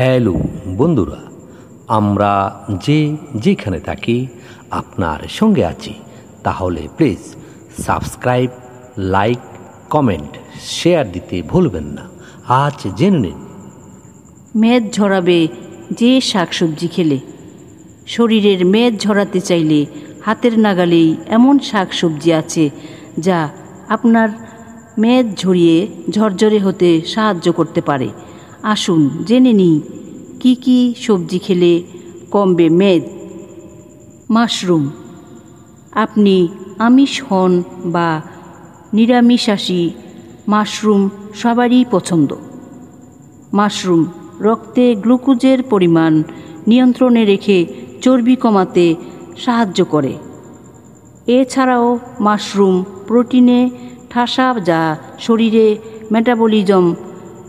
hello বন্ধুরা আমরা যে যেখানে থাকি আপনার সঙ্গে আছি তাহলে please subscribe like comment share দিতে ভুলবেন না আজ জেনে নিন মেদ ঝরাবে যে শাকসবজি খেলে শরীরের মেদ ঝরাতে চাইলে হাতের নাগালেই এমন শাকসবজি আছে যা আপনার মেদ ঝরিয়ে ঝরঝরে হতে সাহায্য করতে পারে আসুন জেনে নিই কী কী সবজি খেলে কমবে মেদ মাশরুম আপনি আমিষ হন বা নিরামিষাশী মাশরুম সবারই পছন্দ মাশরুম রক্তে গ্লুকোজের পরিমাণ নিয়ন্ত্রণে রেখে চর্বি কমাতে সাহায্য করে এছাড়াও মাশরুম প্রোটিনে ঠাসা যা শরীরে মেটাবলিজম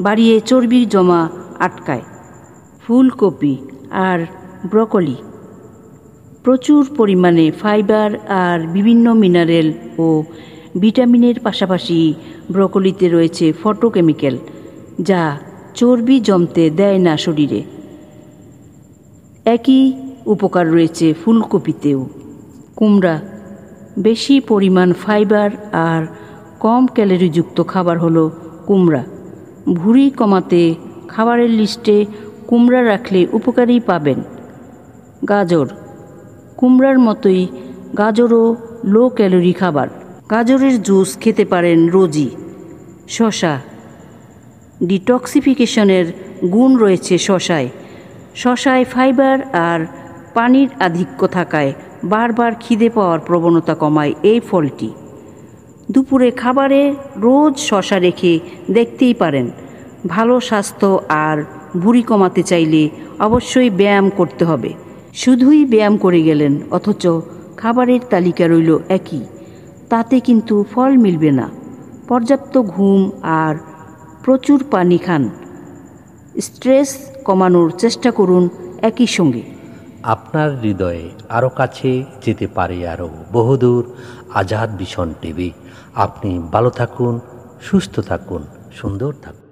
বাড়িয়ে চর্বি জমা আটকায় ফুলকপি আর ব্রকলি প্রচুর পরিমাণে ফাইবার আর বিভিন্ন মিনারেল ও ভিটামিনের পাশাপাশি ব্রকলিতে রয়েছে ফটোকেমিক্যাল যা চর্বি জমতে দেয় না শরীরে একই উপকার রয়েছে ফুলকপিতেও কুমড়া বেশি পরিমাণ ফাইবার আর কম ক্যালোরিযুক্ত খাবার হলো কুমড়া ভুঁড়ি কমাতে খাবারের লিস্টে কুমড়া রাখলে উপকারই পাবেন গাজর কুমড়ার মতোই গাজরও লো ক্যালোরি খাবার গাজরের জুস খেতে পারেন রোজি শশা ডিটক্সিফিকেশনের গুণ রয়েছে শশায় শশায় ফাইবার আর পানির আধিক্য থাকায় বারবার খিদে পাওয়ার প্রবণতা কমায় এই ফলটি দুপুরে খাবারে রোজ শশা রেখে দেখতেই পারেন ভালো স্বাস্থ্য আর ভুঁড়ি কমাতে চাইলে অবশ্যই ব্যায়াম করতে হবে শুধুই ব্যায়াম করে গেলেন অথচ খাবারের তালিকা রইল একই তাতে কিন্তু ফল মিলবে না পর্যাপ্ত ঘুম আর প্রচুর পানি খান স্ট্রেস কমানোর চেষ্টা করুন একই সঙ্গে আপনার হৃদয়ে আরও কাছে যেতে পারে আরও বহুদূর আজাদ ভীষণ টিভি আপনি ভালো থাকুন সুস্থ থাকুন সুন্দর থাকুন